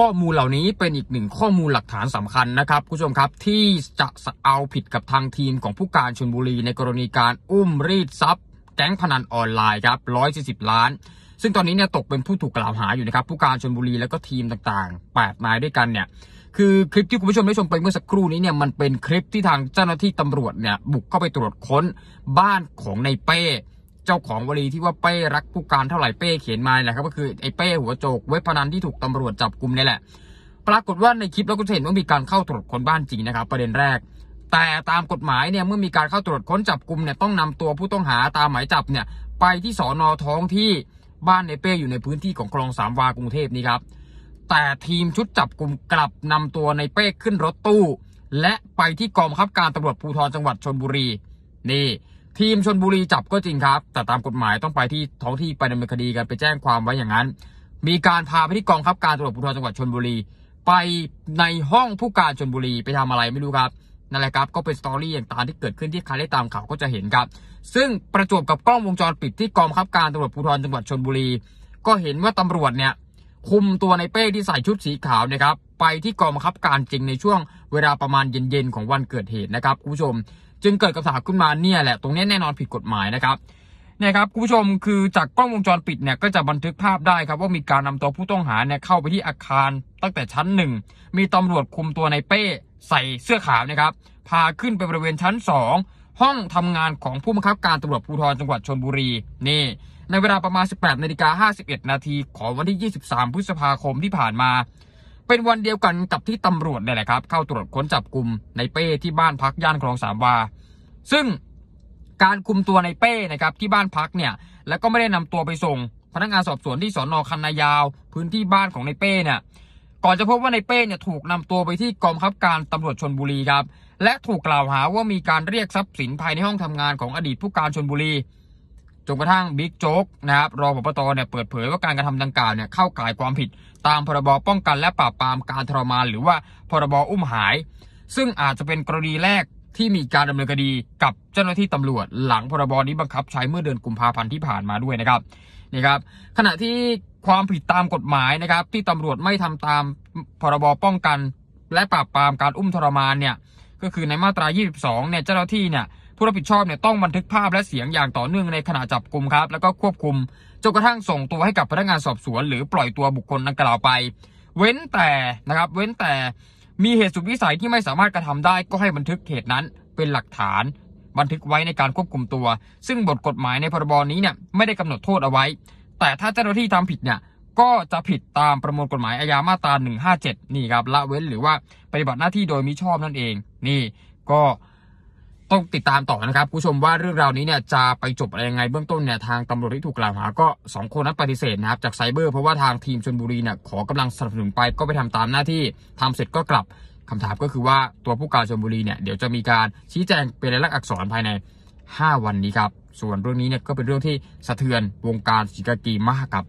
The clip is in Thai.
ข้อมูลเหล่านี้เป็นอีกหนึ่งข้อมูลหลักฐานสำคัญนะครับผู้ชมครับที่จะเอาผิดกับทางทีมของผู้การชลบุรีในกรณีการอุ้มรีดทรัพย์แก๊งพนันออนไลน์ครับร้อยสี่สิบล้านซึ่งตอนนี้เนี่ยตกเป็นผู้ถูกกล่าวหาอยู่นะครับผู้การชลบุรี แล้วก็ทีมต่างๆแปดนายด้วยกันเนี่ยคือคลิปที่คุณผู้ชมได้ชมไปเมื่อสักครู่นี้เนี่ยมันเป็นคลิปที่ทางเจ้าหน้าที่ตำรวจเนี่ยบุกเข้าไปตรวจค้นบ้านของในเป้เจ้าของวลีที่ว่าเป้รักผู้การเท่าไหร่เป้เขียนมาแหละครับ ก็คือไอ้เป้หัวโจกเว็บพนันที่ถูกตำรวจจับกลุ่มนี่แหละปรากฏว่าในคลิปเราก็เห็นว่ามีการเข้าตรวจคนบ้านจริงนะครับ ประเด็นแรก แต่ตามกฎหมายเนี่ยเมื่อมีการเข้าตรวจค้นจับกลุ่มเนี่ยต้องนำตัวผู้ต้องหาตามหมายจับเนี่ยไปที่สอนอท้องที่บ้านในเป้อยู่ในพื้นที่ของคลองสามวากรุงเทพนี่ครับแต่ทีมชุดจับกลุ่มกลับนำตัวในเป้ขึ้นรถตู้ และไปที่กองบังคับการตำรวจภูธรจังหวัดชนบุรีนี่ทีมชนบุรีจับก็จริงครับ แต่ตามกฎหมายต้องไปที่ท้องที่ไปดำเนินคดีกันไปแจ้งความไว้อย่างนั้น มีการพาไปที่กองคับการตรวจภูธรจังหวัดชนบุรี ไปในห้องผู้การชนบุรีไปทำอะไรไม่รู้ครับ นั่นแหละครับก็เป็นสตอรี่อย่างตามที่เกิดขึ้นที่ใครได้ตามข่าวก็จะเห็นครับซึ่งประจวบกับกล้องวงจรปิดที่กองคับ การตรวจภูธรจังหวัดชนบุรี ก็เห็นว่าตำรวจเนี่ยคุมตัวในเป้ที่ใส่ชุดสีขาวนะครับไปที่กองบังคับการจริงในช่วงเวลาประมาณเย็น ๆ ของวันเกิดเหตุนะครับคุณผู้ชมจึงเกิดกระสาขึ้นมาเนี่ยแหละตรงนี้แน่นอนผิดกฎหมายนะครับเนี่ยครับคุณผู้ชมคือจากกล้องวงจรปิดเนี่ยก็จะบันทึกภาพได้ครับ ว่ามีการนำตัวผู้ต้องหาเนี่ยเข้าไปที่อาคารตั้งแต่ชั้นหนึ่งมีตำรวจคุมตัวในเป้ใส่เสื้อขาวนะครับพาขึ้นไปบริเวณชั้นสองห้องทำงานของผู้บังคับการตำรวจภูธรจังหวัดชนบุรีนี่ ในเวลาประมาณ18นาฬิกา51นาที ของวันที่ 23 พฤษภาคมที่ผ่านมา เป็นวันเดียวกันกับที่ตำรวจนี่แหละครับ เข้าตรวจค้นจับกลุ่มในเป้ที่บ้านพักย่านคลองสามวา ซึ่งการคุมตัวในเป้นะครับที่บ้านพักเนี่ย แล้วก็ไม่ได้นำตัวไปส่งพนักงานสอบสวนที่สอนอคันนายาว พื้นที่บ้านของในเป้เนี่ย ก่อนจะพบว่าในเป้เนี่ยถูกนำตัวไปที่กองบังคับการตำรวจชนบุรีครับและถูกกล่าวหาว่ามีการเรียกทรัพย์สินภายในห้องทำงานของอดีตผู้การชนบุรี จนกระทั่งบิ๊กโจ๊กนะครับรองผบตรเนี่ยเปิดเผยว่าการกระทำดังกล่าวเนี่ยเข้าข่ายความผิด ตามพรบป้องกันและปราบปรามการทรมานหรือว่าพรบอุ้มหาย ซึ่งอาจจะเป็นกรณีแรกที่มีการดำเนินคดีกับเจ้าหน้าที่ตำรวจหลังพรบนี้บังคับใช้เมื่อเดือนกุมภาพันธ์ที่ผ่านมาด้วยนะครับ นี่ครับขณะที่ความผิดตามกฎหมายนะครับที่ตำรวจไม่ทำตามพรบป้องกัน และปราบปรามการอุ้มทรมานเนี่ยก็คือในมาตรา 22เนี่ยเจ้าหน้าที่เนี่ยผู้รับผิดชอบเนี่ยต้องบันทึกภาพและเสียงอย่างต่อเนื่องในขณะจับกลุ่มครับ แล้วก็ควบคุมจนกระทั่งส่งตัวให้กับพนักงานสอบสวนหรือปล่อยตัวบุคคลดังกล่าวไป เว้นแต่นะครับเว้นแต่มีเหตุสุดวิสัยที่ไม่สามารถกระทำได้ ก็ให้บันทึกเหตุนั้นเป็นหลักฐานบันทึกไว้ในการควบคุมตัว ซึ่งบทกฎหมายในพรบนี้เนี่ยไม่ได้กำหนดโทษเอาไว้ แต่ถ้าเจ้าหน้าที่ทำผิดเนี่ยก็จะผิดตามประมวลกฎหมายอาญามาตรา157 นี่ครับละเว้นหรือว่าปฏิบัติหน้าที่โดยมิชอบนั่นเอง นี่ก็ต้องติดตามต่อนะครับ ผู้ชมว่าเรื่องราวนี้เนี่ยจะไปจบอะไรยังไง เบื้องต้นเนี่ยทางตำรวจที่ถูกกล่าวหาก็ 2 คนนั้นปฏิเสธนะครับ จากไซเบอร์เพราะว่าทางทีมชนบุรีเนี่ยขอกำลังสนับสนุนไปก็ไปทำตามหน้าที่ทำเสร็จก็กลับคำถามก็คือว่าตัวผู้การชนบุรีเนี่ยเดี๋ยวจะมีการชี้แจงเป็นรายลักษณ์อักษรภายใน 5 วันนี้ครับส่วนเรื่องนี้เนี่ยก็เป็นเรื่องที่สะเทือนวงการสีกากีมากครับ